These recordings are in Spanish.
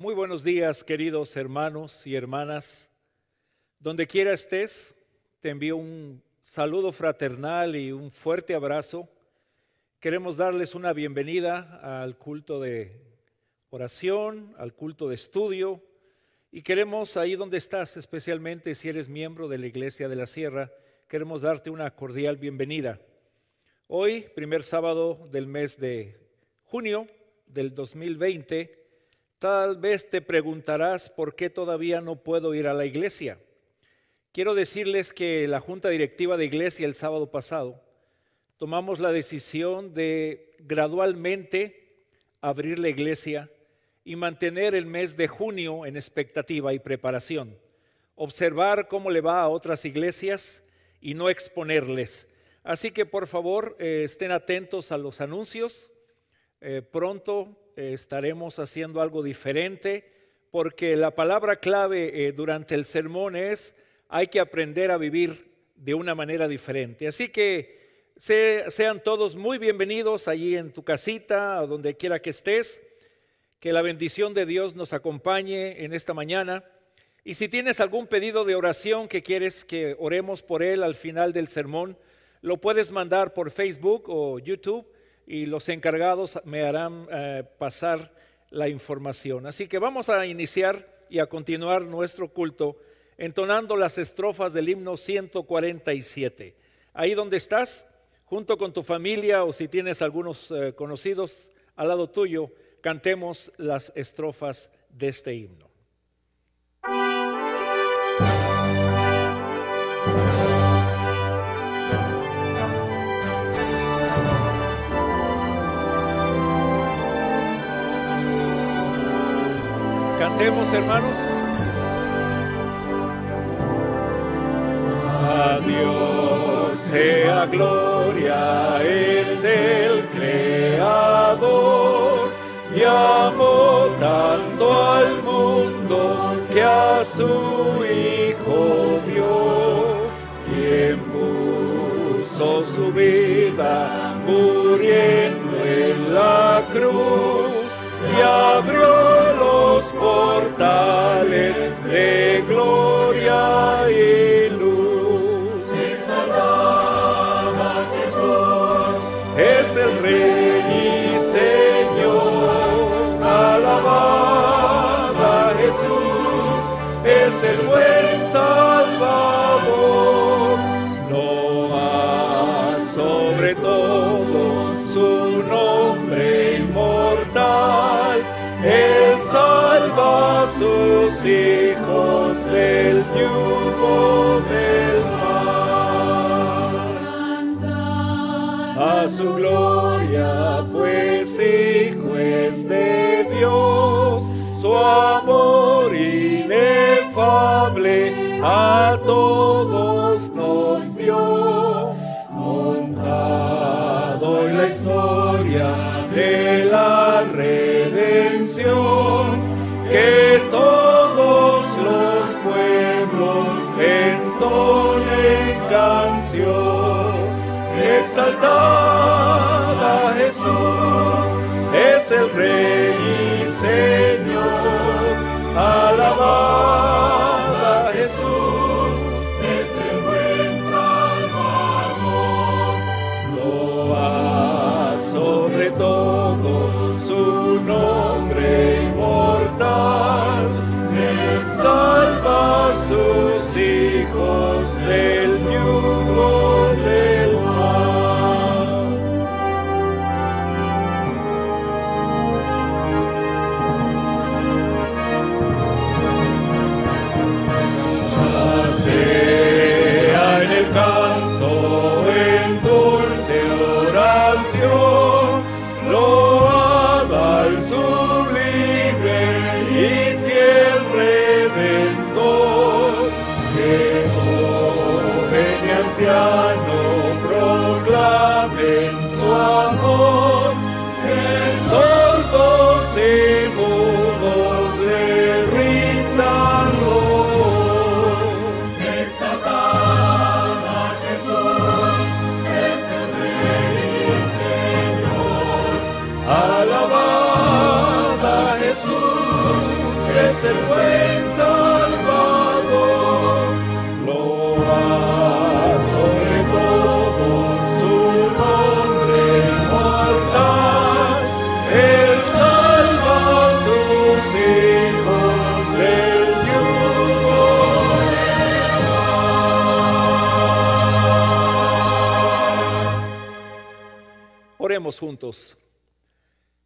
Muy buenos días, queridos hermanos y hermanas. Donde quiera estés, te envío un saludo fraternal y un fuerte abrazo. Queremos darles una bienvenida al culto de oración, al culto de estudio y queremos ahí donde estás, especialmente si eres miembro de la Iglesia de la Sierra, queremos darte una cordial bienvenida. Hoy, primer sábado del mes de junio del 2020, Tal vez te preguntarás por qué todavía no puedo ir a la iglesia. Quiero decirles que la Junta Directiva de Iglesia el sábado pasado tomamos la decisión de gradualmente abrir la iglesia y mantener el mes de junio en expectativa y preparación. Observar cómo le va a otras iglesias y no exponerles. Así que por favor eh, estén atentos a los anuncios. Eh, pronto estaremos haciendo algo diferente, porque la palabra clave eh, durante el sermón es hay que aprender a vivir de una manera diferente. Así que sean todos muy bienvenidos allí en tu casita, donde quiera que estés. Que la bendición de Dios nos acompañe en esta mañana. Y si tienes algún pedido de oración que quieres que oremos por él al final del sermón, lo puedes mandar por Facebook o YouTube y los encargados me harán eh, pasar la información. Así que vamos a iniciar y a continuar nuestro culto entonando las estrofas del himno 147. Ahí donde estás, junto con tu familia o si tienes algunos eh, conocidos al lado tuyo, cantemos las estrofas de este himno. hermanos. A Dios sea gloria, es el creador y amó tanto al mundo que a su hijo dio, quien puso su vida muriendo en la cruz y Natale. a todos nos dio, contado la historia de la redención, que todos los pueblos entonen canción, exaltada Jesús es el Rey.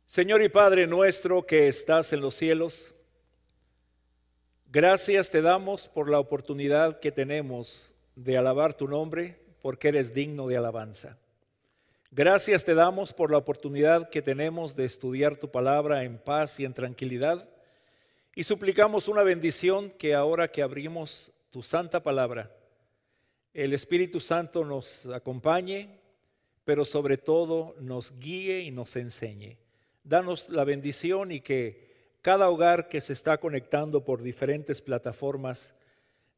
Señor y Padre nuestro que estás en los cielos, gracias te damos por la oportunidad que tenemos de alabar tu nombre, porque eres digno de alabanza. Gracias te damos por la oportunidad que tenemos de estudiar tu palabra en paz y en tranquilidad. Y suplicamos una bendición que ahora que abrimos tu santa palabra, el Espíritu Santo nos acompañe, pero sobre todo nos guíe y nos enseñe. Danos la bendición y que cada hogar que se está conectando por diferentes plataformas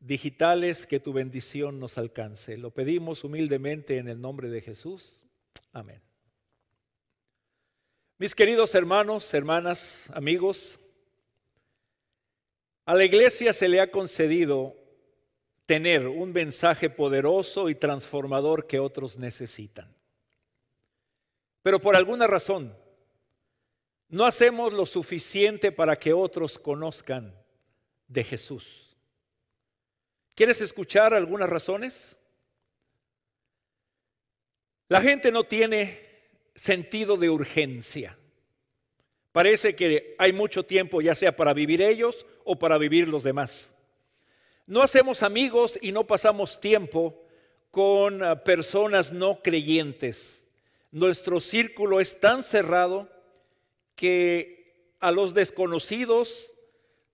digitales, que tu bendición nos alcance. Lo pedimos humildemente en el nombre de Jesús. Amén. Mis queridos hermanos, hermanas, amigos, a la iglesia se le ha concedido tener un mensaje poderoso y transformador que otros necesitan. Pero por alguna razón, no hacemos lo suficiente para que otros conozcan de Jesús. ¿Quieres escuchar algunas razones? La gente no tiene sentido de urgencia. Parece que hay mucho tiempo ya sea para vivir ellos o para vivir los demás. No hacemos amigos y no pasamos tiempo con ah, personas no creyentes nuestro círculo es tan cerrado que a los desconocidos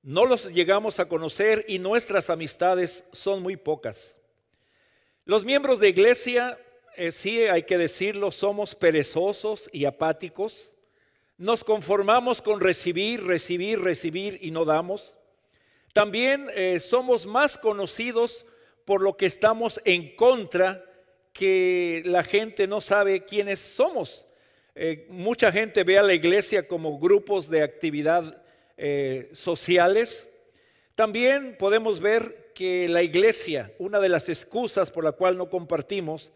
no los llegamos a conocer y nuestras amistades son muy pocas. Los miembros de iglesia, eh, sí hay que decirlo, somos perezosos y apáticos. Nos conformamos con recibir, recibir, recibir y no damos. También eh, somos más conocidos por lo que estamos en contra que la gente no sabe quiénes somos. Eh, mucha gente ve a la iglesia como grupos de actividad eh, sociales. También podemos ver que la iglesia, una de las excusas por la cual no compartimos,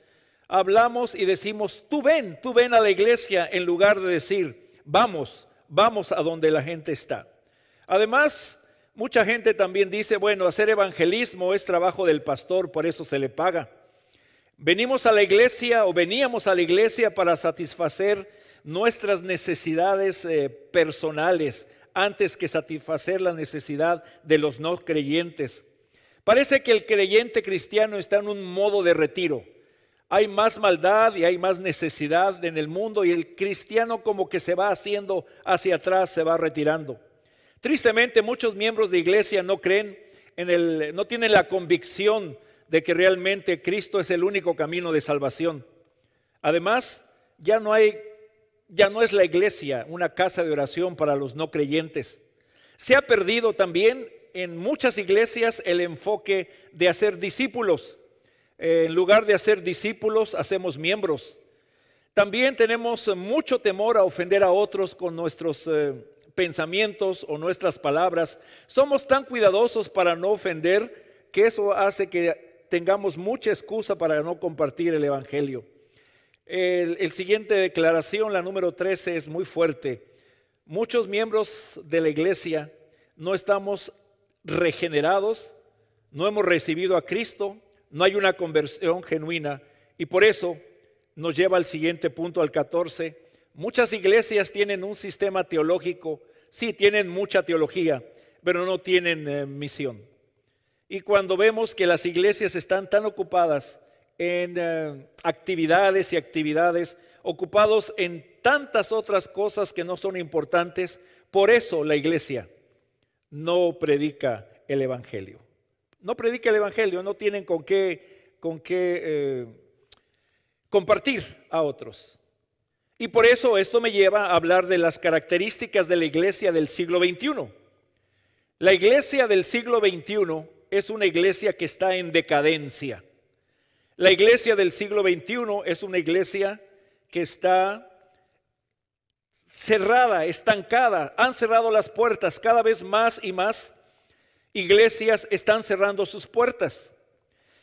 hablamos y decimos, tú ven, tú ven a la iglesia en lugar de decir, vamos, vamos a donde la gente está. Además, mucha gente también dice, bueno, hacer evangelismo es trabajo del pastor, por eso se le paga. Venimos a la iglesia o veníamos a la iglesia para satisfacer nuestras necesidades eh, personales antes que satisfacer la necesidad de los no creyentes. Parece que el creyente cristiano está en un modo de retiro. Hay más maldad y hay más necesidad en el mundo y el cristiano como que se va haciendo hacia atrás, se va retirando. Tristemente muchos miembros de iglesia no creen en el no tienen la convicción de que realmente Cristo es el único camino de salvación. Además, ya no hay ya no es la iglesia una casa de oración para los no creyentes. Se ha perdido también en muchas iglesias el enfoque de hacer discípulos. Eh, en lugar de hacer discípulos, hacemos miembros. También tenemos mucho temor a ofender a otros con nuestros eh, pensamientos o nuestras palabras. Somos tan cuidadosos para no ofender que eso hace que tengamos mucha excusa para no compartir el Evangelio. El, siguiente declaración, la número 13, es muy fuerte. Muchos miembros de la iglesia no estamos regenerados, no hemos recibido a Cristo, no hay una conversión genuina y por eso nos lleva al siguiente punto, al 14. Muchas iglesias tienen un sistema teológico, sí, tienen mucha teología, pero no tienen eh, misión. Y cuando vemos que las iglesias están tan ocupadas en eh, actividades y actividades, ocupados en tantas otras cosas que no son importantes, por eso la iglesia no predica el Evangelio. No predica el Evangelio, no tienen con qué, con qué eh, compartir a otros. Y por eso esto me lleva a hablar de las características de la iglesia del siglo XXI. La iglesia del siglo XXI es una iglesia que está en decadencia. La iglesia del siglo XXI es una iglesia que está cerrada, estancada. Han cerrado las puertas. Cada vez más y más iglesias están cerrando sus puertas.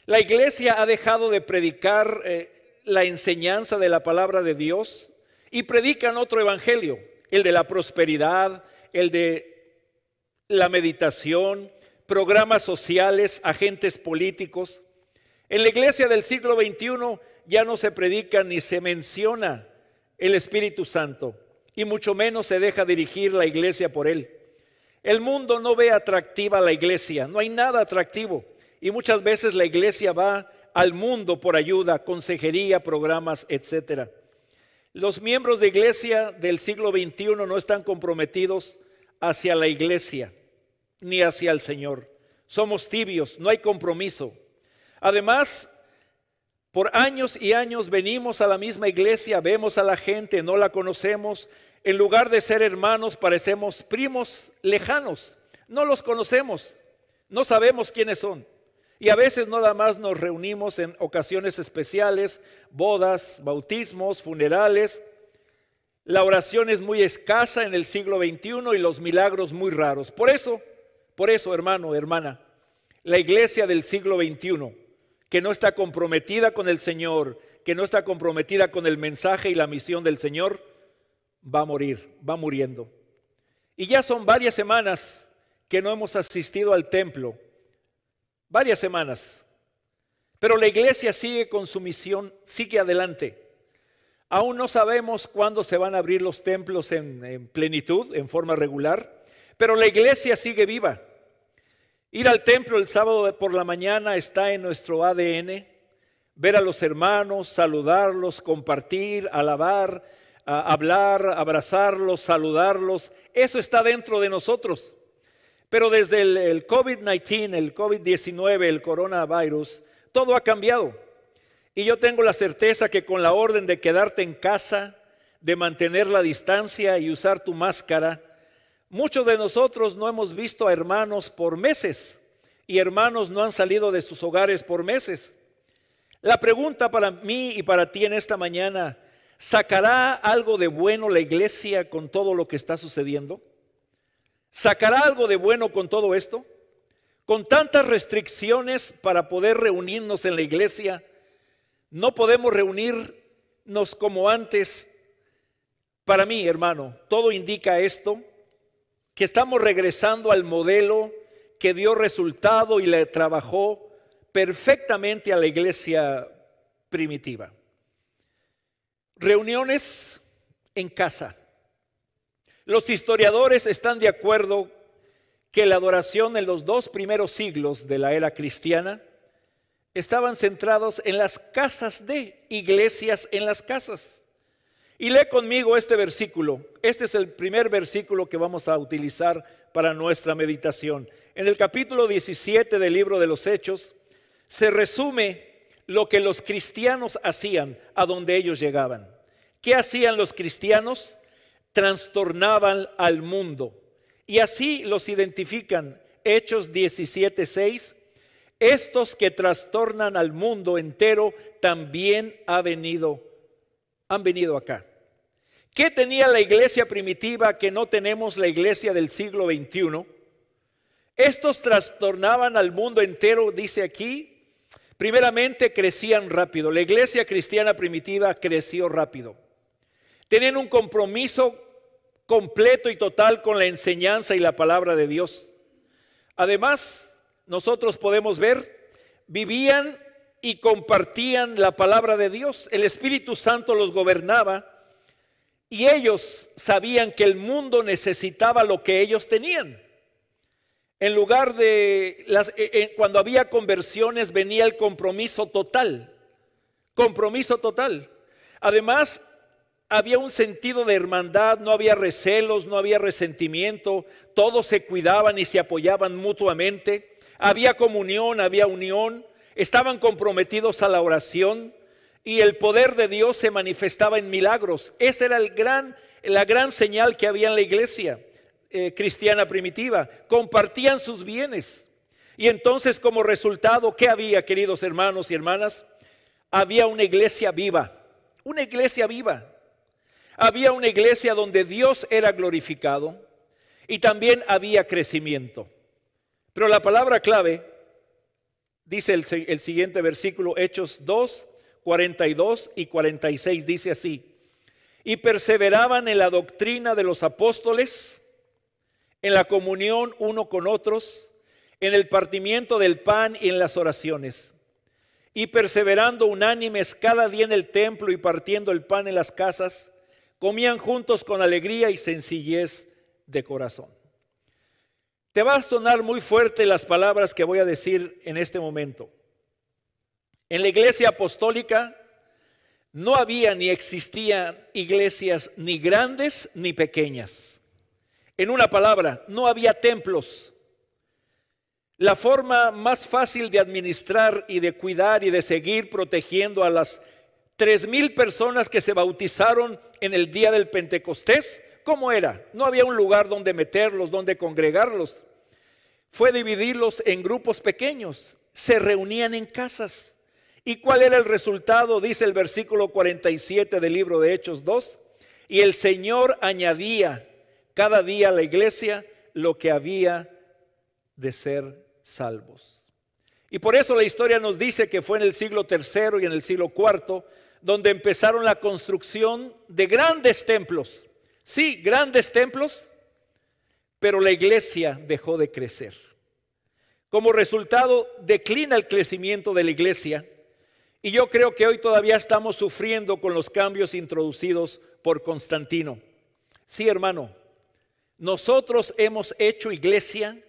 La iglesia ha dejado de predicar eh, la enseñanza de la palabra de Dios y predican otro evangelio, el de la prosperidad, el de la meditación, programas sociales, agentes políticos. En la iglesia del siglo XXI ya no se predica ni se menciona el Espíritu Santo y mucho menos se deja dirigir la iglesia por él. El mundo no ve atractiva la iglesia, no hay nada atractivo y muchas veces la iglesia va al mundo por ayuda, consejería, programas, etcétera. Los miembros de iglesia del siglo XXI no están comprometidos hacia la iglesia ni hacia el Señor. Somos tibios, no hay compromiso. Además, por años y años venimos a la misma iglesia, vemos a la gente, no la conocemos. En lugar de ser hermanos, parecemos primos lejanos. No los conocemos, no sabemos quiénes son. Y a veces nada más nos reunimos en ocasiones especiales, bodas, bautismos, funerales. La oración es muy escasa en el siglo XXI y los milagros muy raros. Por eso, por eso, hermano, hermana, la iglesia del siglo XXI, que no está comprometida con el Señor, que no está comprometida con el mensaje y la misión del Señor, va a morir, va muriendo. Y ya son varias semanas que no hemos asistido al templo, varias semanas. Pero la iglesia sigue con su misión, sigue adelante. Aún no sabemos cuándo se van a abrir los templos en, plenitud, en forma regular pero la iglesia sigue viva. Ir al templo el sábado por la mañana está en nuestro ADN. Ver a los hermanos, saludarlos, compartir, alabar, hablar, abrazarlos, saludarlos, eso está dentro de nosotros. Pero desde el, COVID-19, el COVID-19, el coronavirus, todo ha cambiado. Y yo tengo la certeza que con la orden de quedarte en casa, de mantener la distancia y usar tu máscara, Muchos de nosotros no hemos visto a hermanos por meses y hermanos no han salido de sus hogares por meses. La pregunta para mí y para ti en esta mañana, ¿sacará algo de bueno la iglesia con todo lo que está sucediendo? ¿Sacará algo de bueno con todo esto? Con tantas restricciones para poder reunirnos en la iglesia, no podemos reunirnos como antes. Para mí, hermano, todo indica esto que estamos regresando al modelo que dio resultado y le trabajó perfectamente a la iglesia primitiva. Reuniones en casa. Los historiadores están de acuerdo que la adoración en los dos primeros siglos de la era cristiana estaban centrados en las casas de iglesias en las casas. Y lee conmigo este versículo. Este es el primer versículo que vamos a utilizar para nuestra meditación. En el capítulo 17 del libro de los Hechos se resume lo que los cristianos hacían a donde ellos llegaban. ¿Qué hacían los cristianos? Trastornaban al mundo. Y así los identifican Hechos 17:6. Estos que trastornan al mundo entero también ha venido, han venido acá. ¿Qué tenía la iglesia primitiva que no tenemos la iglesia del siglo XXI? Estos trastornaban al mundo entero, dice aquí. Primeramente crecían rápido. La iglesia cristiana primitiva creció rápido. Tenían un compromiso completo y total con la enseñanza y la palabra de Dios. Además, nosotros podemos ver, vivían y compartían la palabra de Dios. El Espíritu Santo los gobernaba y ellos sabían que el mundo necesitaba lo que ellos tenían. En lugar de, las, eh, eh, cuando había conversiones venía el compromiso total. Compromiso total. Además, había un sentido de hermandad, no había recelos, no había resentimiento, todos se cuidaban y se apoyaban mutuamente, había comunión, había unión, estaban comprometidos a la oración, y el poder de Dios se manifestaba en milagros. Esta era la gran señal que había en la iglesia eh, cristiana primitiva. Compartían sus bienes. Y entonces como resultado, ¿qué había, queridos hermanos y hermanas? Había una iglesia viva, una iglesia viva. Había una iglesia donde Dios era glorificado y también había crecimiento. Pero la palabra clave, dice el, el siguiente versículo, Hechos 2, 42 y 46 dice así, y perseveraban en la doctrina de los apóstoles, en la comunión uno con otros, en el partimiento del pan y en las oraciones, y perseverando unánimes cada día en el templo y partiendo el pan en las casas, comían juntos con alegría y sencillez de corazón. Te va a sonar muy fuerte las palabras que voy a decir en este momento. En la iglesia apostólica no había ni existían iglesias ni grandes ni pequeñas. En una palabra, no había templos. La forma más fácil de administrar y de cuidar y de seguir protegiendo a las tres mil personas que se bautizaron en el día del Pentecostés, ¿cómo era? No había un lugar donde meterlos, donde congregarlos. Fue dividirlos en grupos pequeños. Se reunían en casas. ¿Y cuál era el resultado? Dice el versículo 47 del libro de Hechos 2. Y el Señor añadía cada día a la iglesia lo que había de ser salvos. Y por eso la historia nos dice que fue en el siglo III y en el siglo IV donde empezaron la construcción de grandes templos. Sí, grandes templos, pero la iglesia dejó de crecer. Como resultado, declina el crecimiento de la iglesia y yo creo que hoy todavía estamos sufriendo con los cambios introducidos por Constantino. Sí, hermano, nosotros hemos hecho iglesia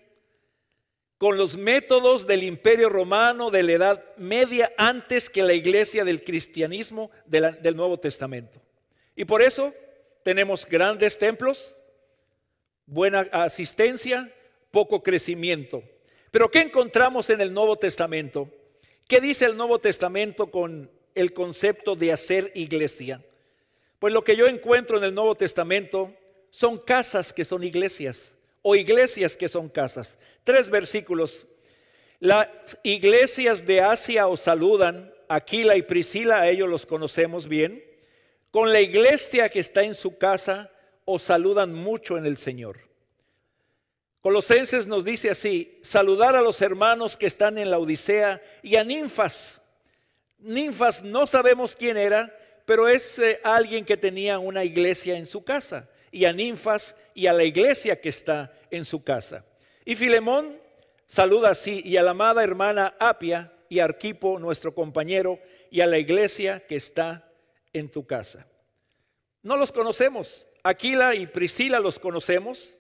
con los métodos del imperio romano de la Edad Media antes que la iglesia del cristianismo del Nuevo Testamento. Y por eso tenemos grandes templos, buena asistencia, poco crecimiento. Pero ¿qué encontramos en el Nuevo Testamento? ¿Qué dice el Nuevo Testamento con el concepto de hacer iglesia? Pues lo que yo encuentro en el Nuevo Testamento son casas que son iglesias o iglesias que son casas. Tres versículos. Las iglesias de Asia os saludan, Aquila y Priscila, a ellos los conocemos bien. Con la iglesia que está en su casa os saludan mucho en el Señor. Colosenses nos dice así, saludar a los hermanos que están en la Odisea y a ninfas. Ninfas no sabemos quién era, pero es eh, alguien que tenía una iglesia en su casa. Y a ninfas y a la iglesia que está en su casa. Y Filemón saluda así, y a la amada hermana Apia y a Arquipo, nuestro compañero, y a la iglesia que está en tu casa. No los conocemos. Aquila y Priscila los conocemos,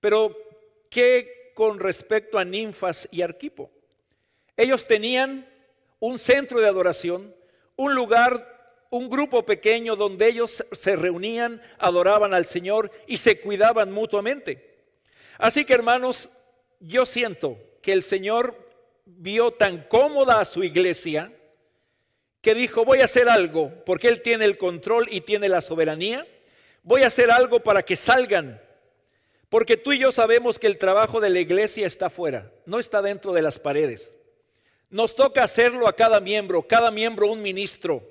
pero que con respecto a Ninfas y Arquipo. Ellos tenían un centro de adoración, un lugar un grupo pequeño donde ellos se reunían, adoraban al Señor y se cuidaban mutuamente. Así que hermanos, yo siento que el Señor vio tan cómoda a su iglesia que dijo, voy a hacer algo, porque Él tiene el control y tiene la soberanía, voy a hacer algo para que salgan porque tú y yo sabemos que el trabajo de la iglesia está fuera, no está dentro de las paredes. Nos toca hacerlo a cada miembro, cada miembro un ministro.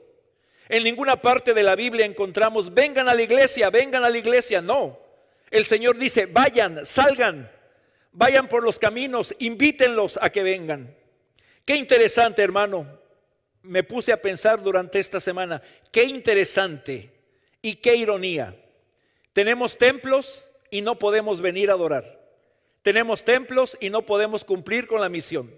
En ninguna parte de la Biblia encontramos, vengan a la iglesia, vengan a la iglesia, no. El Señor dice, vayan, salgan, vayan por los caminos, invítenlos a que vengan. Qué interesante, hermano. Me puse a pensar durante esta semana, qué interesante y qué ironía. Tenemos templos y no podemos venir a adorar. Tenemos templos y no podemos cumplir con la misión.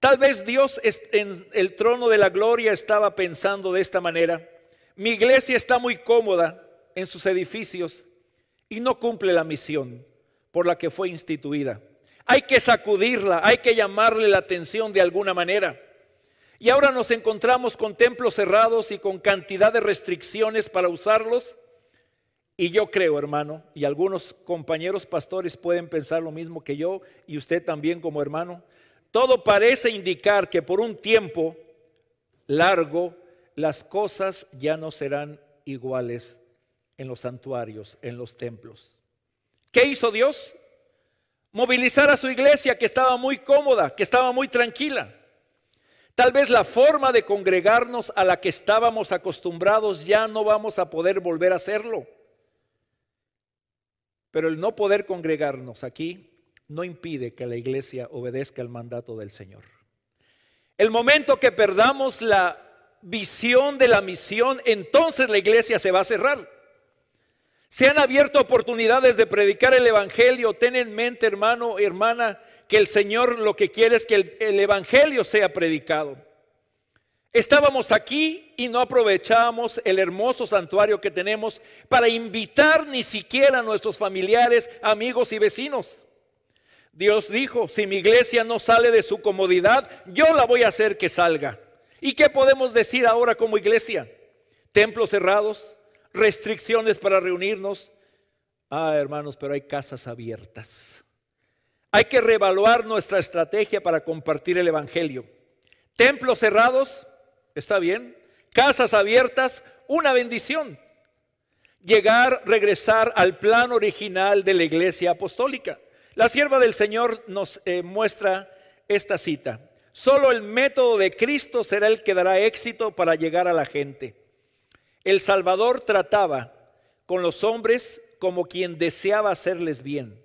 Tal vez Dios en el trono de la gloria estaba pensando de esta manera. Mi iglesia está muy cómoda en sus edificios y no cumple la misión por la que fue instituida. Hay que sacudirla, hay que llamarle la atención de alguna manera. Y ahora nos encontramos con templos cerrados y con cantidad de restricciones para usarlos y yo creo, hermano, y algunos compañeros pastores pueden pensar lo mismo que yo y usted también como hermano, todo parece indicar que por un tiempo largo las cosas ya no serán iguales en los santuarios, en los templos. ¿Qué hizo Dios? Movilizar a su iglesia que estaba muy cómoda, que estaba muy tranquila. Tal vez la forma de congregarnos a la que estábamos acostumbrados ya no vamos a poder volver a hacerlo. Pero el no poder congregarnos aquí no impide que la iglesia obedezca el mandato del Señor. El momento que perdamos la visión de la misión, entonces la iglesia se va a cerrar. Se han abierto oportunidades de predicar el Evangelio. Ten en mente, hermano, hermana, que el Señor lo que quiere es que el Evangelio sea predicado. Estábamos aquí no aprovechamos el hermoso santuario que tenemos para invitar ni siquiera a nuestros familiares, amigos y vecinos. Dios dijo, si mi iglesia no sale de su comodidad, yo la voy a hacer que salga. ¿Y qué podemos decir ahora como iglesia? Templos cerrados, restricciones para reunirnos. Ah, hermanos, pero hay casas abiertas. Hay que reevaluar nuestra estrategia para compartir el Evangelio. Templos cerrados, está bien, casas abiertas, una bendición. Llegar, regresar al plan original de la iglesia apostólica. La sierva del Señor nos eh, muestra esta cita. Solo el método de Cristo será el que dará éxito para llegar a la gente. El Salvador trataba con los hombres como quien deseaba hacerles bien.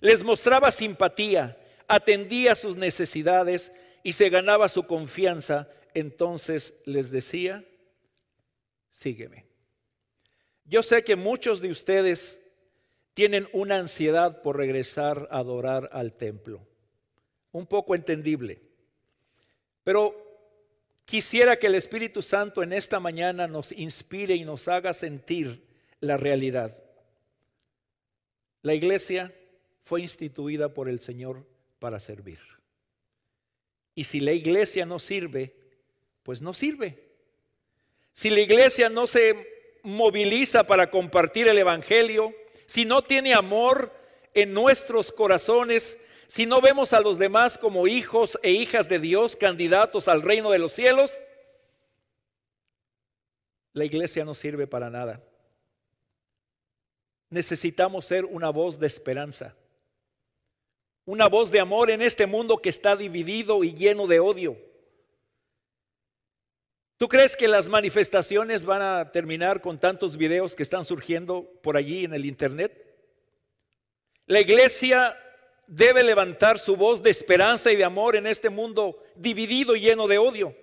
Les mostraba simpatía, atendía sus necesidades y se ganaba su confianza entonces les decía, sígueme. Yo sé que muchos de ustedes tienen una ansiedad por regresar a adorar al templo, un poco entendible, pero quisiera que el Espíritu Santo en esta mañana nos inspire y nos haga sentir la realidad. La iglesia fue instituida por el Señor para servir. Y si la iglesia no sirve, pues no sirve. Si la iglesia no se moviliza para compartir el Evangelio, si no tiene amor en nuestros corazones, si no vemos a los demás como hijos e hijas de Dios, candidatos al reino de los cielos, la iglesia no sirve para nada. Necesitamos ser una voz de esperanza, una voz de amor en este mundo que está dividido y lleno de odio ¿Tú crees que las manifestaciones van a terminar con tantos videos que están surgiendo por allí en el Internet? La iglesia debe levantar su voz de esperanza y de amor en este mundo dividido y lleno de odio.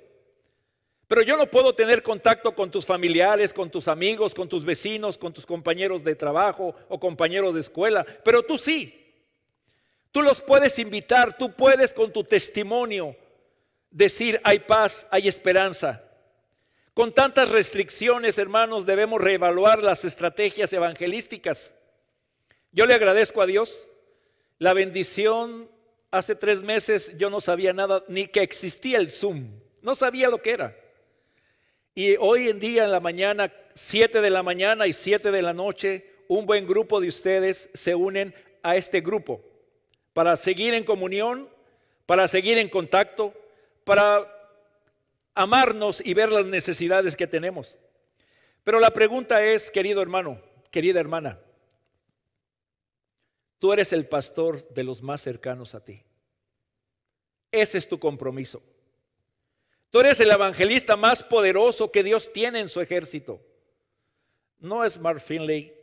Pero yo no puedo tener contacto con tus familiares, con tus amigos, con tus vecinos, con tus compañeros de trabajo o compañeros de escuela, pero tú sí. Tú los puedes invitar, tú puedes con tu testimonio decir hay paz, hay esperanza, con tantas restricciones, hermanos, debemos reevaluar las estrategias evangelísticas. Yo le agradezco a Dios la bendición. Hace tres meses yo no sabía nada, ni que existía el Zoom. No sabía lo que era. Y hoy en día, en la mañana, 7 de la mañana y siete de la noche, un buen grupo de ustedes se unen a este grupo para seguir en comunión, para seguir en contacto, para amarnos y ver las necesidades que tenemos. Pero la pregunta es, querido hermano, querida hermana, tú eres el pastor de los más cercanos a ti. Ese es tu compromiso. Tú eres el evangelista más poderoso que Dios tiene en su ejército. No es Mark Finley,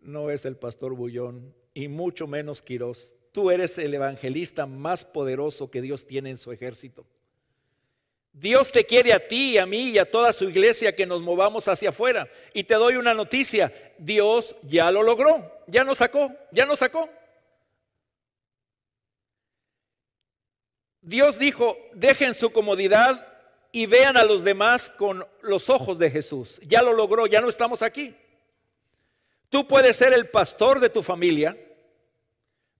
no es el pastor Bullón y mucho menos Quirós. Tú eres el evangelista más poderoso que Dios tiene en su ejército. Dios te quiere a ti, a mí y a toda su iglesia que nos movamos hacia afuera. Y te doy una noticia, Dios ya lo logró, ya nos sacó, ya nos sacó. Dios dijo, dejen su comodidad y vean a los demás con los ojos de Jesús. Ya lo logró, ya no estamos aquí. Tú puedes ser el pastor de tu familia,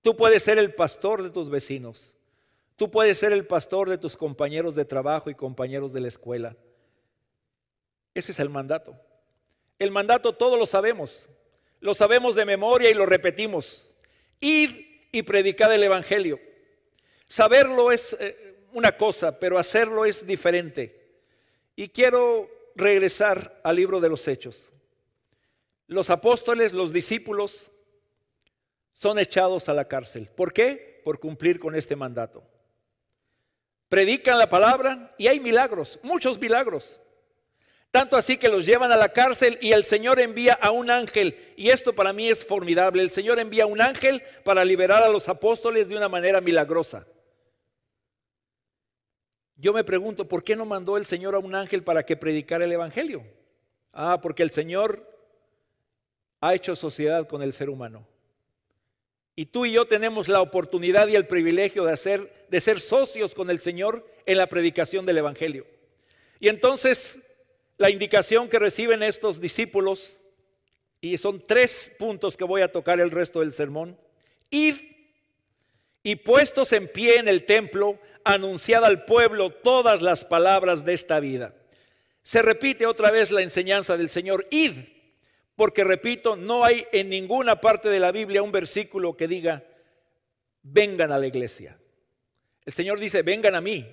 tú puedes ser el pastor de tus vecinos. Tú puedes ser el pastor de tus compañeros de trabajo y compañeros de la escuela. Ese es el mandato. El mandato todos lo sabemos. Lo sabemos de memoria y lo repetimos. Ir y predicar el Evangelio. Saberlo es eh, una cosa, pero hacerlo es diferente. Y quiero regresar al libro de los hechos. Los apóstoles, los discípulos, son echados a la cárcel. ¿Por qué? Por cumplir con este mandato predican la palabra y hay milagros, muchos milagros. Tanto así que los llevan a la cárcel y el Señor envía a un ángel. Y esto para mí es formidable. El Señor envía a un ángel para liberar a los apóstoles de una manera milagrosa. Yo me pregunto, ¿por qué no mandó el Señor a un ángel para que predicara el Evangelio? Ah, porque el Señor ha hecho sociedad con el ser humano. Y tú y yo tenemos la oportunidad y el privilegio de, hacer, de ser socios con el Señor en la predicación del Evangelio. Y entonces la indicación que reciben estos discípulos, y son tres puntos que voy a tocar el resto del sermón, ir y puestos en pie en el templo, anunciad al pueblo todas las palabras de esta vida. Se repite otra vez la enseñanza del Señor, id porque repito, no hay en ninguna parte de la Biblia un versículo que diga, vengan a la iglesia. El Señor dice, vengan a mí.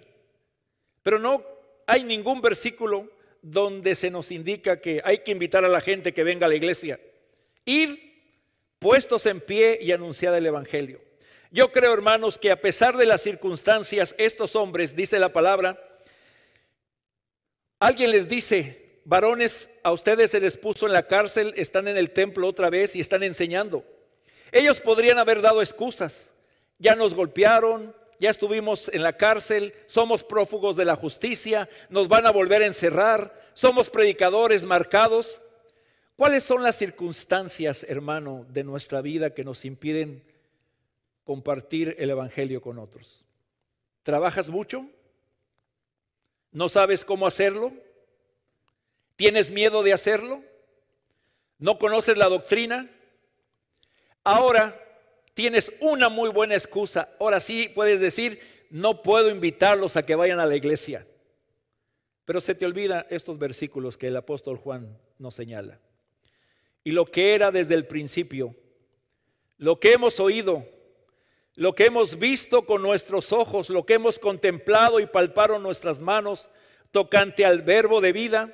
Pero no hay ningún versículo donde se nos indica que hay que invitar a la gente que venga a la iglesia. Ir puestos en pie y anunciar el Evangelio. Yo creo, hermanos, que a pesar de las circunstancias, estos hombres, dice la palabra, alguien les dice, varones, a ustedes se les puso en la cárcel, están en el templo otra vez y están enseñando. Ellos podrían haber dado excusas. Ya nos golpearon, ya estuvimos en la cárcel, somos prófugos de la justicia, nos van a volver a encerrar, somos predicadores marcados. ¿Cuáles son las circunstancias, hermano, de nuestra vida que nos impiden compartir el Evangelio con otros? ¿Trabajas mucho? ¿No sabes cómo hacerlo? ¿Tienes miedo de hacerlo? ¿No conoces la doctrina? Ahora tienes una muy buena excusa. Ahora sí puedes decir, no puedo invitarlos a que vayan a la iglesia. Pero se te olvida estos versículos que el apóstol Juan nos señala. Y lo que era desde el principio, lo que hemos oído, lo que hemos visto con nuestros ojos, lo que hemos contemplado y palparon nuestras manos, tocante al verbo de vida,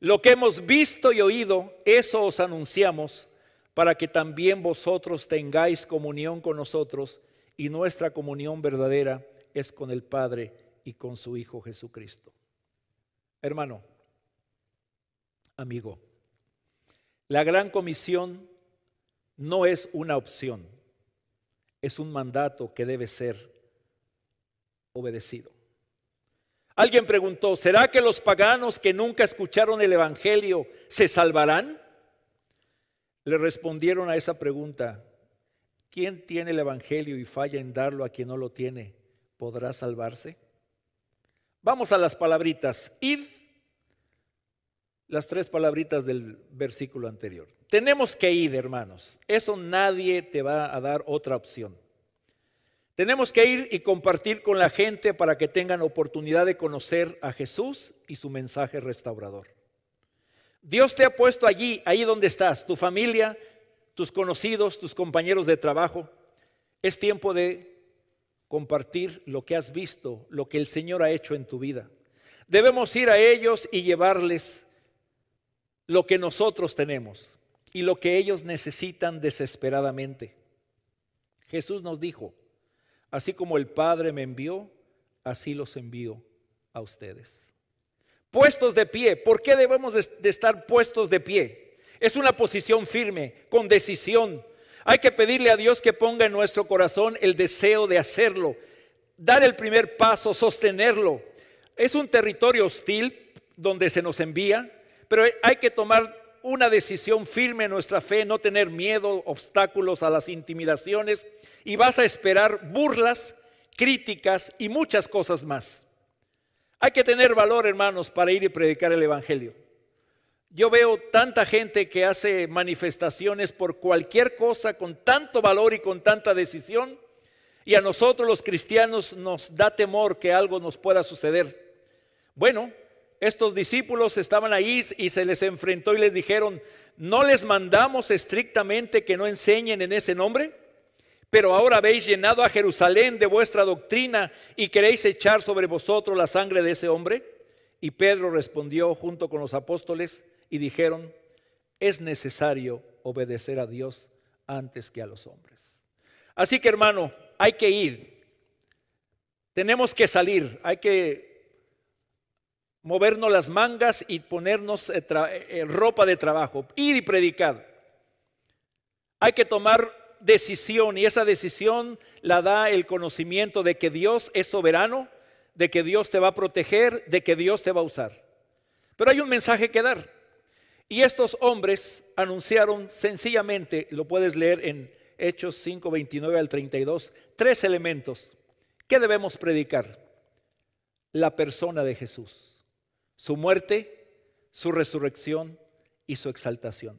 lo que hemos visto y oído, eso os anunciamos, para que también vosotros tengáis comunión con nosotros, y nuestra comunión verdadera es con el Padre y con su Hijo Jesucristo. Hermano, amigo, la gran comisión no es una opción, es un mandato que debe ser obedecido. Alguien preguntó, ¿será que los paganos que nunca escucharon el Evangelio se salvarán? Le respondieron a esa pregunta, ¿quién tiene el Evangelio y falla en darlo a quien no lo tiene? ¿Podrá salvarse? Vamos a las palabritas. Id, las tres palabritas del versículo anterior. Tenemos que ir, hermanos. Eso nadie te va a dar otra opción. Tenemos que ir y compartir con la gente para que tengan oportunidad de conocer a Jesús y su mensaje restaurador. Dios te ha puesto allí, ahí donde estás, tu familia, tus conocidos, tus compañeros de trabajo. Es tiempo de compartir lo que has visto, lo que el Señor ha hecho en tu vida. Debemos ir a ellos y llevarles lo que nosotros tenemos y lo que ellos necesitan desesperadamente. Jesús nos dijo, Así como el Padre me envió, así los envío a ustedes. Puestos de pie. ¿Por qué debemos de estar puestos de pie? Es una posición firme, con decisión. Hay que pedirle a Dios que ponga en nuestro corazón el deseo de hacerlo, dar el primer paso, sostenerlo. Es un territorio hostil donde se nos envía, pero hay que tomar una decisión firme en nuestra fe, no tener miedo, obstáculos a las intimidaciones y vas a esperar burlas, críticas y muchas cosas más. Hay que tener valor, hermanos, para ir y predicar el Evangelio. Yo veo tanta gente que hace manifestaciones por cualquier cosa con tanto valor y con tanta decisión y a nosotros los cristianos nos da temor que algo nos pueda suceder. Bueno, estos discípulos estaban ahí y se les enfrentó y les dijeron, ¿no les mandamos estrictamente que no enseñen en ese nombre? Pero ahora habéis llenado a Jerusalén de vuestra doctrina y queréis echar sobre vosotros la sangre de ese hombre. Y Pedro respondió junto con los apóstoles y dijeron, es necesario obedecer a Dios antes que a los hombres. Así que hermano, hay que ir. Tenemos que salir, hay que movernos las mangas y ponernos eh, eh, ropa de trabajo, ir y predicar. Hay que tomar decisión y esa decisión la da el conocimiento de que Dios es soberano, de que Dios te va a proteger, de que Dios te va a usar. Pero hay un mensaje que dar. Y estos hombres anunciaron sencillamente, lo puedes leer en Hechos 5, 29 al 32, tres elementos. ¿Qué debemos predicar? La persona de Jesús su muerte, su resurrección y su exaltación.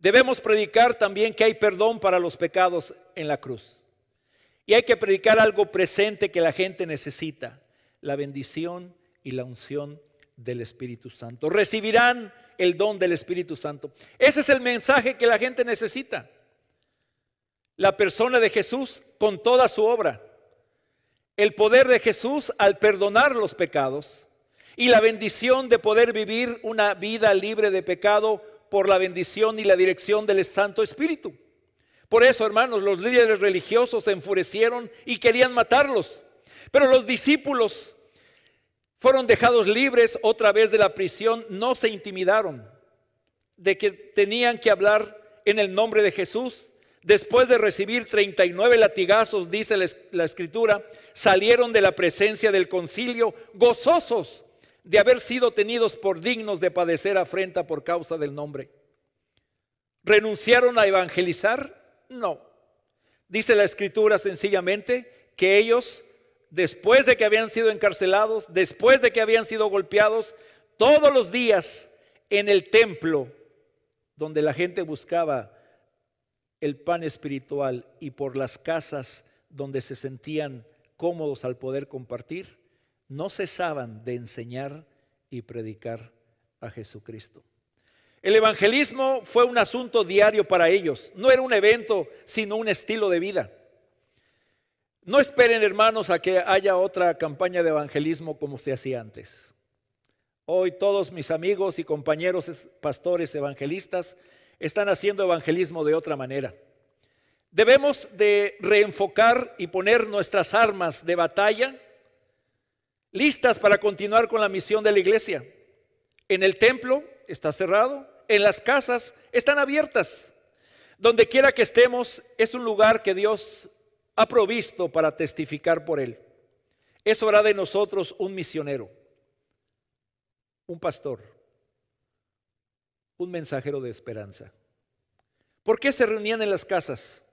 Debemos predicar también que hay perdón para los pecados en la cruz. Y hay que predicar algo presente que la gente necesita, la bendición y la unción del Espíritu Santo. Recibirán el don del Espíritu Santo. Ese es el mensaje que la gente necesita. La persona de Jesús con toda su obra. El poder de Jesús al perdonar los pecados y la bendición de poder vivir una vida libre de pecado por la bendición y la dirección del Santo Espíritu. Por eso, hermanos, los líderes religiosos se enfurecieron y querían matarlos. Pero los discípulos fueron dejados libres otra vez de la prisión, no se intimidaron de que tenían que hablar en el nombre de Jesús. Después de recibir 39 latigazos, dice la escritura, salieron de la presencia del concilio gozosos de haber sido tenidos por dignos de padecer afrenta por causa del nombre. ¿Renunciaron a evangelizar? No. Dice la escritura sencillamente que ellos, después de que habían sido encarcelados, después de que habían sido golpeados, todos los días en el templo, donde la gente buscaba el pan espiritual y por las casas donde se sentían cómodos al poder compartir, no cesaban de enseñar y predicar a Jesucristo. El evangelismo fue un asunto diario para ellos, no era un evento, sino un estilo de vida. No esperen, hermanos, a que haya otra campaña de evangelismo como se hacía antes. Hoy todos mis amigos y compañeros pastores evangelistas están haciendo evangelismo de otra manera. Debemos de reenfocar y poner nuestras armas de batalla listas para continuar con la misión de la iglesia. En el templo está cerrado, en las casas están abiertas. Donde quiera que estemos es un lugar que Dios ha provisto para testificar por Él. Eso hará de nosotros un misionero, un pastor, un mensajero de esperanza. ¿Por qué se reunían en las casas?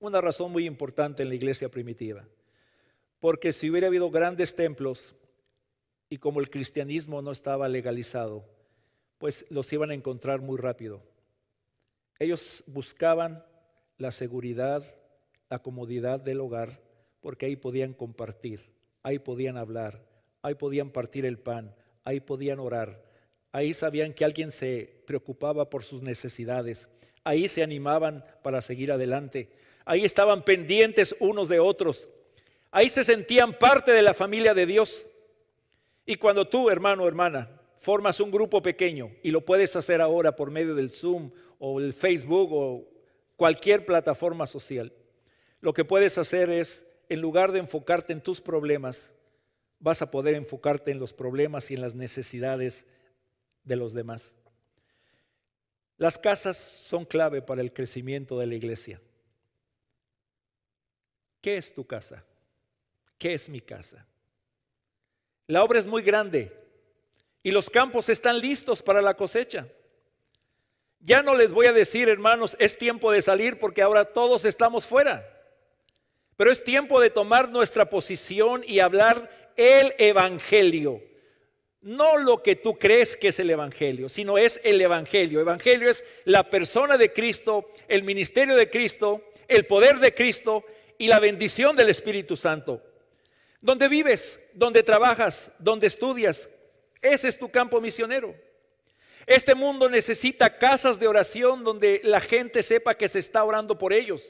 Una razón muy importante en la iglesia primitiva porque si hubiera habido grandes templos y como el cristianismo no estaba legalizado, pues los iban a encontrar muy rápido. Ellos buscaban la seguridad, la comodidad del hogar, porque ahí podían compartir, ahí podían hablar, ahí podían partir el pan, ahí podían orar, ahí sabían que alguien se preocupaba por sus necesidades, ahí se animaban para seguir adelante, ahí estaban pendientes unos de otros, Ahí se sentían parte de la familia de Dios. Y cuando tú, hermano, o hermana, formas un grupo pequeño y lo puedes hacer ahora por medio del Zoom o el Facebook o cualquier plataforma social, lo que puedes hacer es, en lugar de enfocarte en tus problemas, vas a poder enfocarte en los problemas y en las necesidades de los demás. Las casas son clave para el crecimiento de la iglesia. ¿Qué es tu casa? ¿Qué es mi casa? La obra es muy grande y los campos están listos para la cosecha. Ya no les voy a decir, hermanos, es tiempo de salir porque ahora todos estamos fuera. Pero es tiempo de tomar nuestra posición y hablar el Evangelio. No lo que tú crees que es el Evangelio, sino es el Evangelio. Evangelio es la persona de Cristo, el ministerio de Cristo, el poder de Cristo y la bendición del Espíritu Santo. Donde vives, donde trabajas, donde estudias, ese es tu campo misionero. Este mundo necesita casas de oración donde la gente sepa que se está orando por ellos,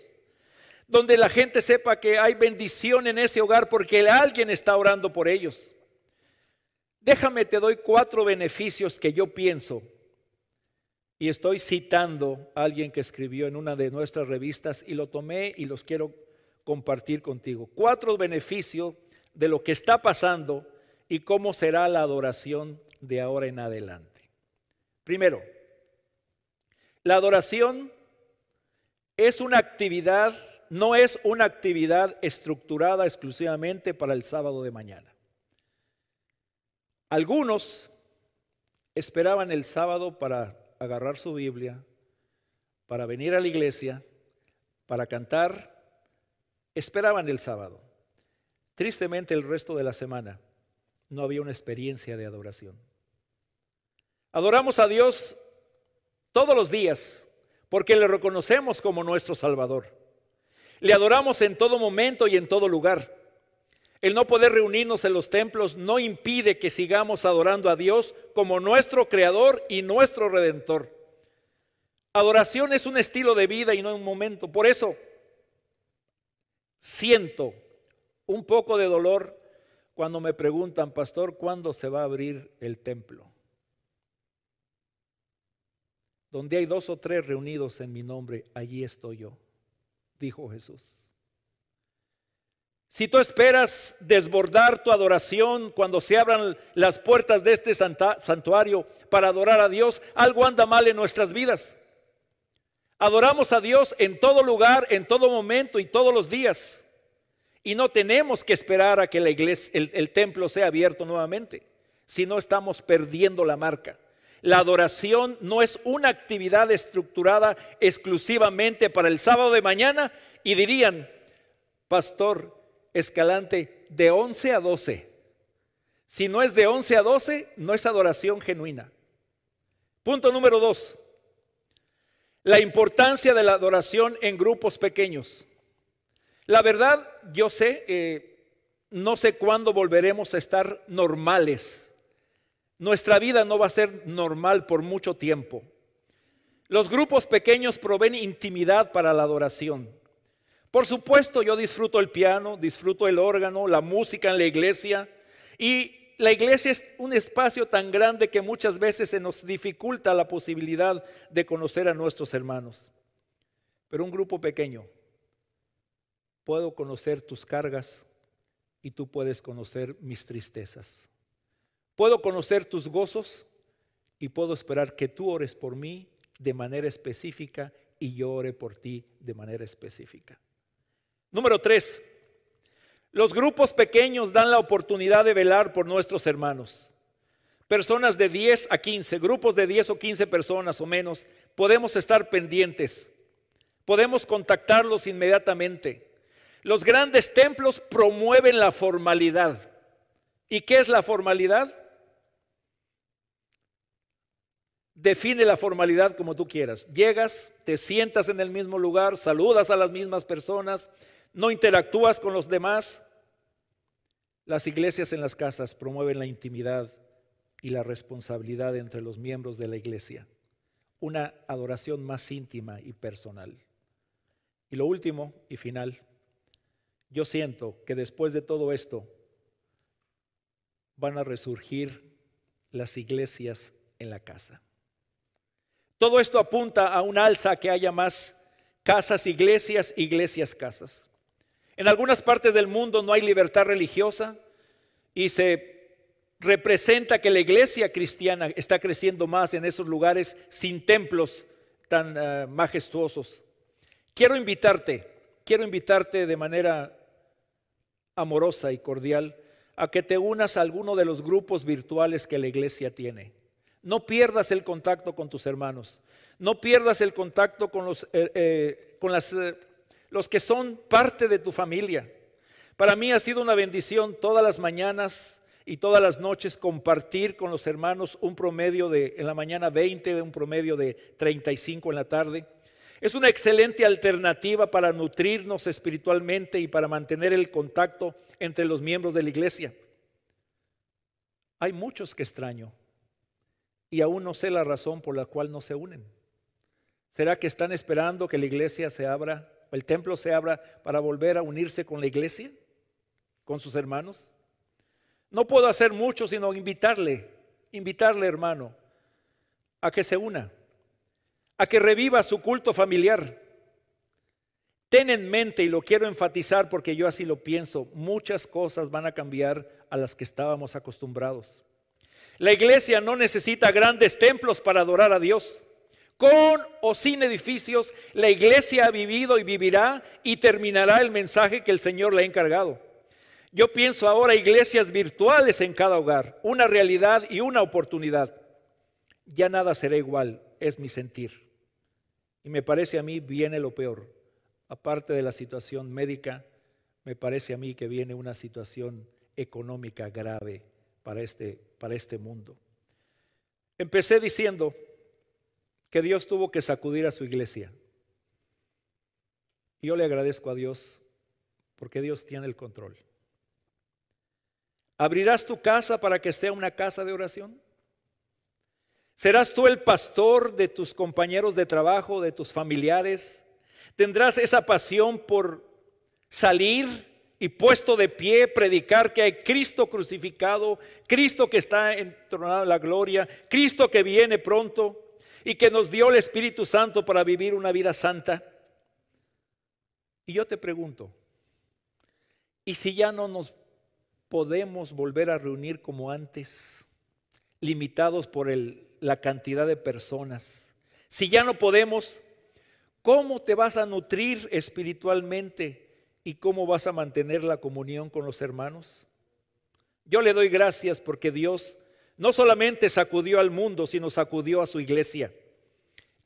donde la gente sepa que hay bendición en ese hogar porque alguien está orando por ellos. Déjame, te doy cuatro beneficios que yo pienso, y estoy citando a alguien que escribió en una de nuestras revistas y lo tomé y los quiero compartir contigo. Cuatro beneficios de lo que está pasando y cómo será la adoración de ahora en adelante. Primero, la adoración es una actividad, no es una actividad estructurada exclusivamente para el sábado de mañana. Algunos esperaban el sábado para agarrar su Biblia, para venir a la iglesia, para cantar, esperaban el sábado. Tristemente el resto de la semana no había una experiencia de adoración. Adoramos a Dios todos los días porque le reconocemos como nuestro Salvador. Le adoramos en todo momento y en todo lugar. El no poder reunirnos en los templos no impide que sigamos adorando a Dios como nuestro Creador y nuestro Redentor. Adoración es un estilo de vida y no un momento. Por eso siento un poco de dolor cuando me preguntan, pastor, ¿cuándo se va a abrir el templo? Donde hay dos o tres reunidos en mi nombre, allí estoy yo, dijo Jesús. Si tú esperas desbordar tu adoración cuando se abran las puertas de este santuario para adorar a Dios, algo anda mal en nuestras vidas. Adoramos a Dios en todo lugar, en todo momento y todos los días. Y no tenemos que esperar a que la iglesia, el, templo sea abierto nuevamente, si no estamos perdiendo la marca. La adoración no es una actividad estructurada exclusivamente para el sábado de mañana y dirían, pastor Escalante, de 11 a 12. Si no es de 11 a 12, no es adoración genuina. Punto número 2. La importancia de la adoración en grupos pequeños. La verdad, yo sé, eh, no sé cuándo volveremos a estar normales. Nuestra vida no va a ser normal por mucho tiempo. Los grupos pequeños proveen intimidad para la adoración. Por supuesto, yo disfruto el piano, disfruto el órgano, la música en la iglesia. Y la iglesia es un espacio tan grande que muchas veces se nos dificulta la posibilidad de conocer a nuestros hermanos. Pero un grupo pequeño puedo conocer tus cargas y tú puedes conocer mis tristezas. Puedo conocer tus gozos y puedo esperar que tú ores por mí de manera específica y yo ore por ti de manera específica. Número tres, los grupos pequeños dan la oportunidad de velar por nuestros hermanos. Personas de 10 a 15, grupos de 10 o 15 personas o menos, podemos estar pendientes, podemos contactarlos inmediatamente. Los grandes templos promueven la formalidad. ¿Y qué es la formalidad? Define la formalidad como tú quieras. Llegas, te sientas en el mismo lugar, saludas a las mismas personas, no interactúas con los demás. Las iglesias en las casas promueven la intimidad y la responsabilidad entre los miembros de la iglesia. Una adoración más íntima y personal. Y lo último y final yo siento que después de todo esto van a resurgir las iglesias en la casa. Todo esto apunta a un alza que haya más casas, iglesias, iglesias, casas. En algunas partes del mundo no hay libertad religiosa y se representa que la iglesia cristiana está creciendo más en esos lugares sin templos tan eh, majestuosos. Quiero invitarte, quiero invitarte de manera amorosa y cordial a que te unas a alguno de los grupos virtuales que la iglesia tiene. No pierdas el contacto con tus hermanos. No pierdas el contacto con los, eh, eh, con las, eh, los que son parte de tu familia. Para mí ha sido una bendición todas las mañanas y todas las noches compartir con los hermanos un promedio de, en la mañana 20, un promedio de 35 en la tarde. Es una excelente alternativa para nutrirnos espiritualmente y para mantener el contacto entre los miembros de la iglesia. Hay muchos que extraño y aún no sé la razón por la cual no se unen. ¿Será que están esperando que la iglesia se abra, el templo se abra para volver a unirse con la iglesia, con sus hermanos? No puedo hacer mucho sino invitarle, invitarle hermano, a que se una a que reviva su culto familiar. Ten en mente, y lo quiero enfatizar porque yo así lo pienso, muchas cosas van a cambiar a las que estábamos acostumbrados. La iglesia no necesita grandes templos para adorar a Dios. Con o sin edificios, la iglesia ha vivido y vivirá y terminará el mensaje que el Señor le ha encargado. Yo pienso ahora iglesias virtuales en cada hogar, una realidad y una oportunidad. Ya nada será igual, es mi sentir. Y me parece a mí viene lo peor. Aparte de la situación médica, me parece a mí que viene una situación económica grave para este, para este mundo. Empecé diciendo que Dios tuvo que sacudir a su iglesia. yo le agradezco a Dios porque Dios tiene el control. ¿Abrirás tu casa para que sea una casa de oración? Serás tú el pastor de tus compañeros de trabajo, de tus familiares. Tendrás esa pasión por salir y puesto de pie, predicar que hay Cristo crucificado, Cristo que está entronado en la gloria, Cristo que viene pronto y que nos dio el Espíritu Santo para vivir una vida santa. Y yo te pregunto, ¿y si ya no nos podemos volver a reunir como antes, limitados por el la cantidad de personas. Si ya no podemos, ¿cómo te vas a nutrir espiritualmente y cómo vas a mantener la comunión con los hermanos? Yo le doy gracias porque Dios no solamente sacudió al mundo, sino sacudió a su iglesia.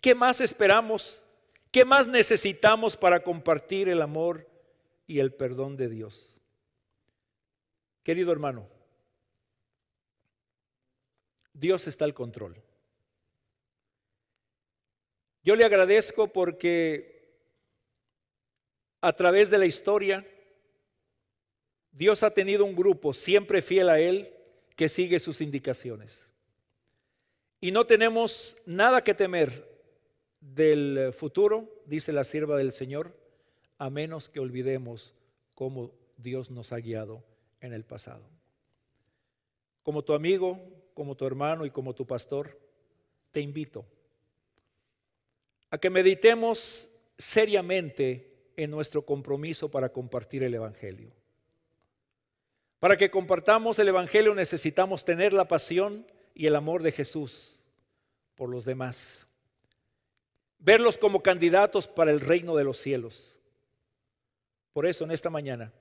¿Qué más esperamos? ¿Qué más necesitamos para compartir el amor y el perdón de Dios? Querido hermano, Dios está al control. Yo le agradezco porque a través de la historia, Dios ha tenido un grupo siempre fiel a Él que sigue sus indicaciones. Y no tenemos nada que temer del futuro, dice la sierva del Señor, a menos que olvidemos cómo Dios nos ha guiado en el pasado. Como tu amigo, como tu hermano y como tu pastor, te invito que meditemos seriamente en nuestro compromiso para compartir el Evangelio. Para que compartamos el Evangelio necesitamos tener la pasión y el amor de Jesús por los demás. Verlos como candidatos para el reino de los cielos. Por eso en esta mañana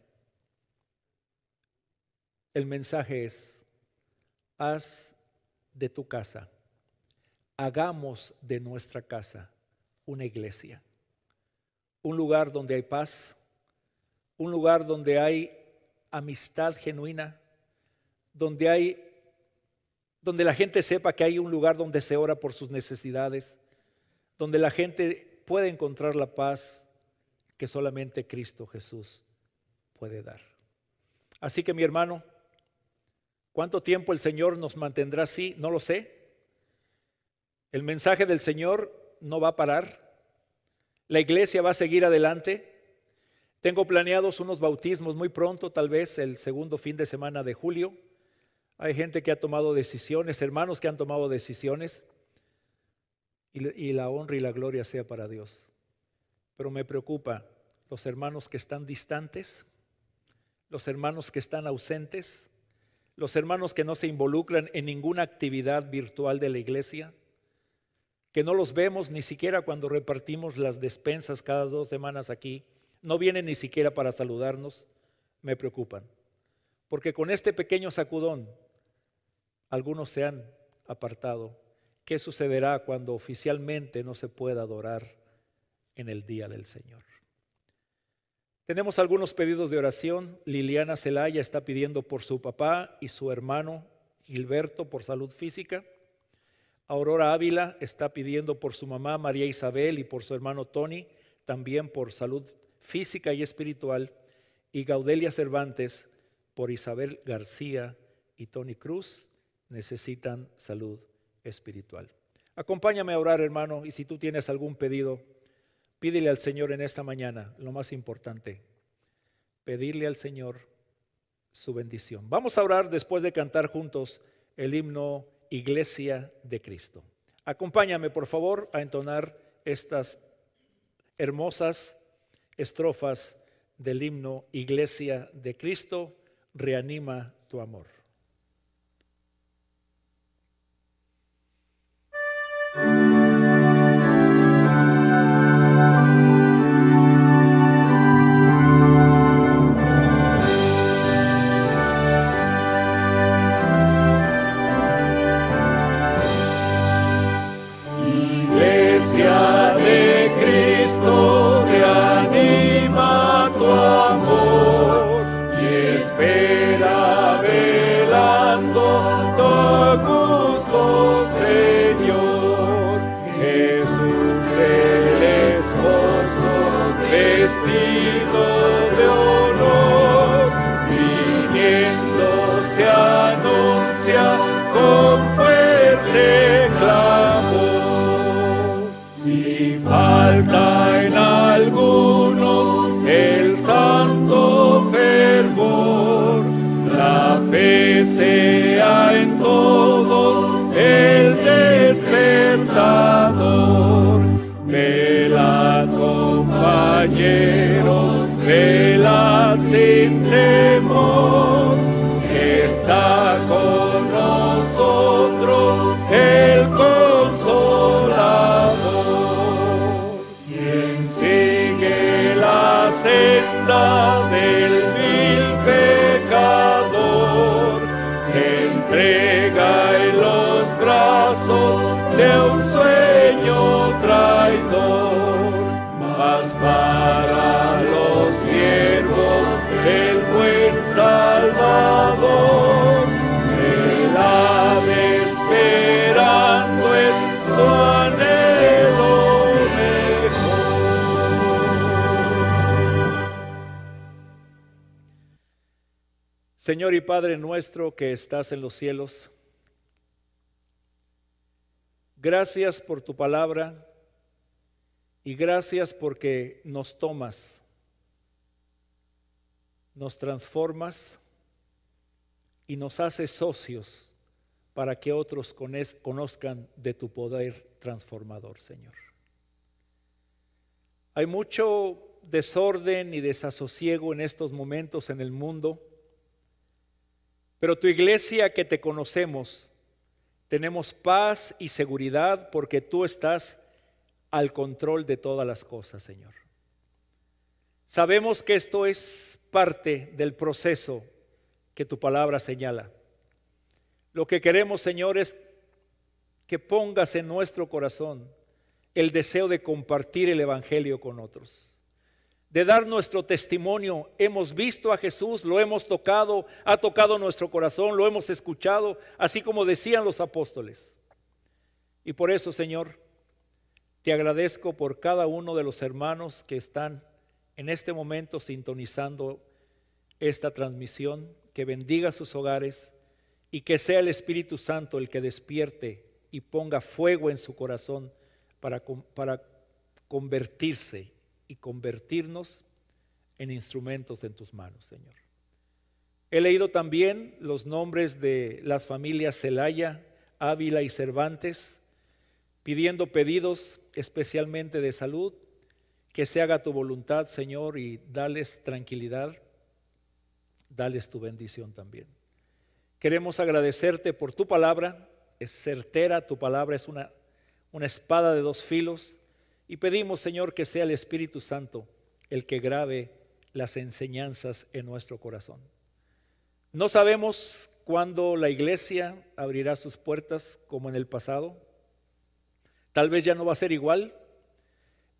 el mensaje es, haz de tu casa, hagamos de nuestra casa una iglesia, un lugar donde hay paz, un lugar donde hay amistad genuina, donde hay donde la gente sepa que hay un lugar donde se ora por sus necesidades, donde la gente puede encontrar la paz que solamente Cristo Jesús puede dar. Así que mi hermano, ¿cuánto tiempo el Señor nos mantendrá así? No lo sé. El mensaje del Señor no va a parar. La iglesia va a seguir adelante. Tengo planeados unos bautismos muy pronto, tal vez el segundo fin de semana de julio. Hay gente que ha tomado decisiones, hermanos que han tomado decisiones. Y, la honra y la gloria sea para Dios. Pero me preocupa los hermanos que están distantes, los hermanos que están ausentes, los hermanos que no se involucran en ninguna actividad virtual de la iglesia que no los vemos ni siquiera cuando repartimos las despensas cada dos semanas aquí, no vienen ni siquiera para saludarnos, me preocupan. Porque con este pequeño sacudón, algunos se han apartado. ¿Qué sucederá cuando oficialmente no se pueda adorar en el día del Señor? Tenemos algunos pedidos de oración. Liliana Celaya está pidiendo por su papá y su hermano Gilberto por salud física. Aurora Ávila está pidiendo por su mamá María Isabel y por su hermano Tony, también por salud física y espiritual. Y Gaudelia Cervantes por Isabel García y Tony Cruz necesitan salud espiritual. Acompáñame a orar, hermano, y si tú tienes algún pedido, pídele al Señor en esta mañana, lo más importante, pedirle al Señor su bendición. Vamos a orar después de cantar juntos el himno iglesia de Cristo. Acompáñame, por favor, a entonar estas hermosas estrofas del himno Iglesia de Cristo, reanima tu amor. te Si falta en algunos el santo fervor, la fe sea en todos el despertador. Velad compañeros, velad sin temor. Señor y Padre nuestro que estás en los cielos, gracias por tu palabra y gracias porque nos tomas, nos transformas y nos haces socios para que otros conozcan de tu poder transformador, Señor. Hay mucho desorden y desasosiego en estos momentos en el mundo pero tu iglesia que te conocemos, tenemos paz y seguridad porque tú estás al control de todas las cosas, Señor. Sabemos que esto es parte del proceso que tu palabra señala. Lo que queremos, Señor, es que pongas en nuestro corazón el deseo de compartir el Evangelio con otros de dar nuestro testimonio. Hemos visto a Jesús, lo hemos tocado, ha tocado nuestro corazón, lo hemos escuchado, así como decían los apóstoles. Y por eso, Señor, te agradezco por cada uno de los hermanos que están en este momento sintonizando esta transmisión, que bendiga sus hogares y que sea el Espíritu Santo el que despierte y ponga fuego en su corazón para, para convertirse y convertirnos en instrumentos en tus manos, Señor. He leído también los nombres de las familias Celaya, Ávila y Cervantes, pidiendo pedidos especialmente de salud, que se haga tu voluntad, Señor, y dales tranquilidad, dales tu bendición también. Queremos agradecerte por tu palabra, es certera, tu palabra es una, una espada de dos filos y pedimos, Señor, que sea el Espíritu Santo el que grabe las enseñanzas en nuestro corazón. No sabemos cuándo la iglesia abrirá sus puertas como en el pasado. Tal vez ya no va a ser igual,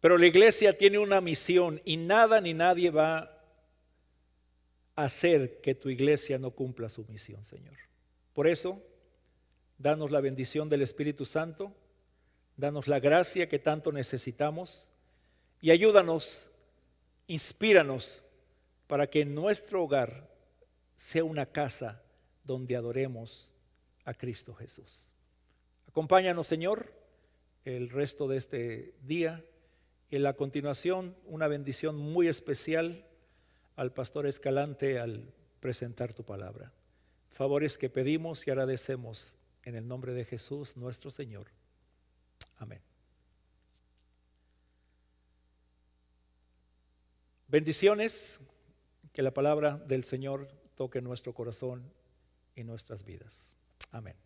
pero la iglesia tiene una misión y nada ni nadie va a hacer que tu iglesia no cumpla su misión, Señor. Por eso, danos la bendición del Espíritu Santo Danos la gracia que tanto necesitamos y ayúdanos, inspíranos para que nuestro hogar sea una casa donde adoremos a Cristo Jesús. Acompáñanos, Señor, el resto de este día. Y en la continuación, una bendición muy especial al pastor Escalante al presentar tu palabra. Favores que pedimos y agradecemos en el nombre de Jesús, nuestro Señor. Amén. Bendiciones, que la palabra del Señor toque nuestro corazón y nuestras vidas. Amén.